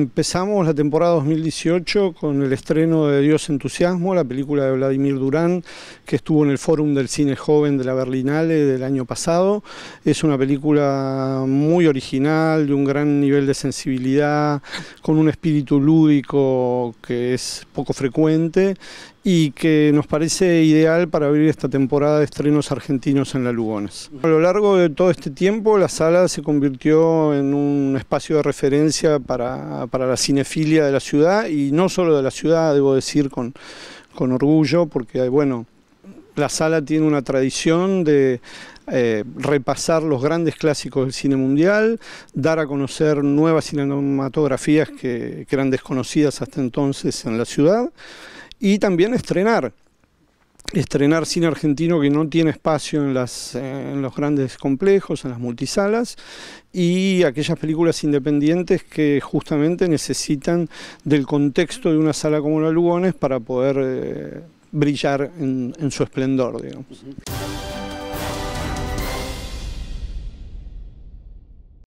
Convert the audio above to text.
Empezamos la temporada 2018 con el estreno de Dios Entusiasmo, la película de Vladimir Durán, que estuvo en el Fórum del Cine Joven de la Berlinale del año pasado. Es una película muy original, de un gran nivel de sensibilidad, con un espíritu lúdico que es poco frecuente y que nos parece ideal para abrir esta temporada de estrenos argentinos en la Lugones. A lo largo de todo este tiempo la sala se convirtió en un espacio de referencia para, para la cinefilia de la ciudad y no solo de la ciudad, debo decir con, con orgullo, porque bueno, la sala tiene una tradición de eh, repasar los grandes clásicos del cine mundial, dar a conocer nuevas cinematografías que eran desconocidas hasta entonces en la ciudad y también estrenar estrenar cine argentino que no tiene espacio en, las, en los grandes complejos, en las multisalas, y aquellas películas independientes que justamente necesitan del contexto de una sala como la Lugones para poder eh, brillar en, en, su esplendor. Digamos.